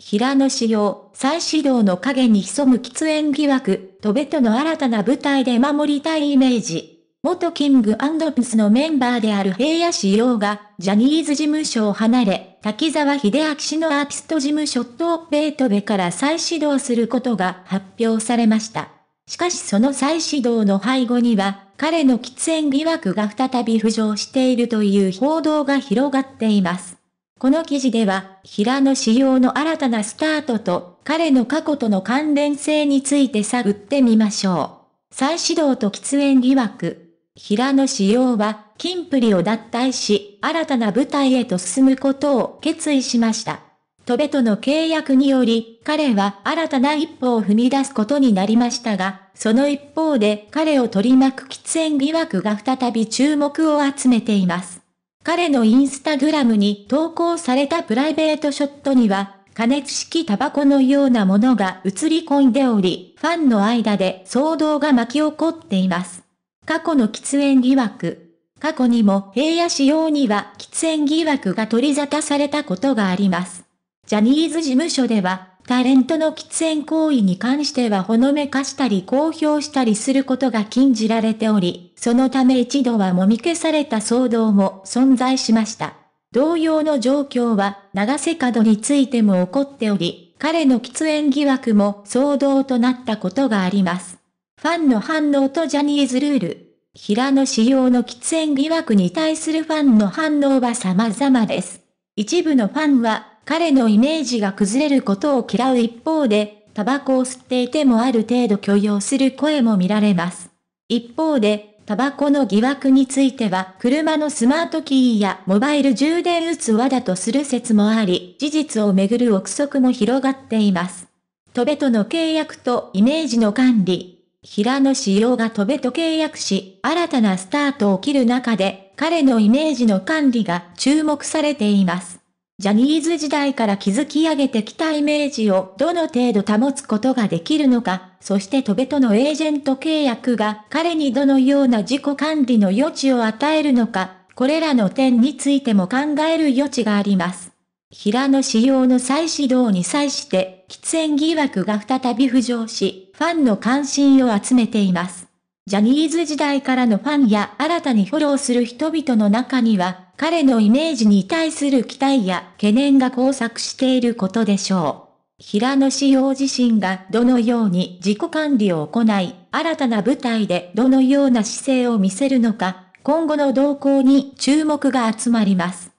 平野紫耀、再始動の影に潜む喫煙疑惑、戸べとの新たな舞台で守りたいイメージ。元キングプスのメンバーである平野紫耀が、ジャニーズ事務所を離れ、滝沢秀明氏のアーティスト事務所東ー戸部から再始動することが発表されました。しかしその再始動の背後には、彼の喫煙疑惑が再び浮上しているという報道が広がっています。この記事では、平野仕様の新たなスタートと、彼の過去との関連性について探ってみましょう。再始動と喫煙疑惑。平野仕様は、金プリを脱退し、新たな舞台へと進むことを決意しました。戸部との契約により、彼は新たな一歩を踏み出すことになりましたが、その一方で彼を取り巻く喫煙疑惑が再び注目を集めています。彼のインスタグラムに投稿されたプライベートショットには、加熱式タバコのようなものが映り込んでおり、ファンの間で騒動が巻き起こっています。過去の喫煙疑惑。過去にも平野仕様には喫煙疑惑が取り沙汰されたことがあります。ジャニーズ事務所ではタレントの喫煙行為に関してはほのめかしたり公表したりすることが禁じられており、そのため一度はもみ消された騒動も存在しました。同様の状況は、長瀬角についても起こっており、彼の喫煙疑惑も騒動となったことがあります。ファンの反応とジャニーズルール。平野仕様の喫煙疑惑に対するファンの反応は様々です。一部のファンは、彼のイメージが崩れることを嫌う一方で、タバコを吸っていてもある程度許容する声も見られます。一方で、タバコの疑惑については、車のスマートキーやモバイル充電器だとする説もあり、事実をめぐる憶測も広がっています。トベとの契約とイメージの管理、平野志陽がトベと契約し、新たなスタートを切る中で、彼のイメージの管理が注目されています。ジャニーズ時代から築き上げてきたイメージをどの程度保つことができるのか、そしてトベとのエージェント契約が彼にどのような自己管理の余地を与えるのか、これらの点についても考える余地があります。平野仕様の再始動に際して、喫煙疑惑が再び浮上し、ファンの関心を集めています。ジャニーズ時代からのファンや新たにフォローする人々の中には、彼のイメージに対する期待や懸念が交錯していることでしょう。平野志陽自身がどのように自己管理を行い、新たな舞台でどのような姿勢を見せるのか、今後の動向に注目が集まります。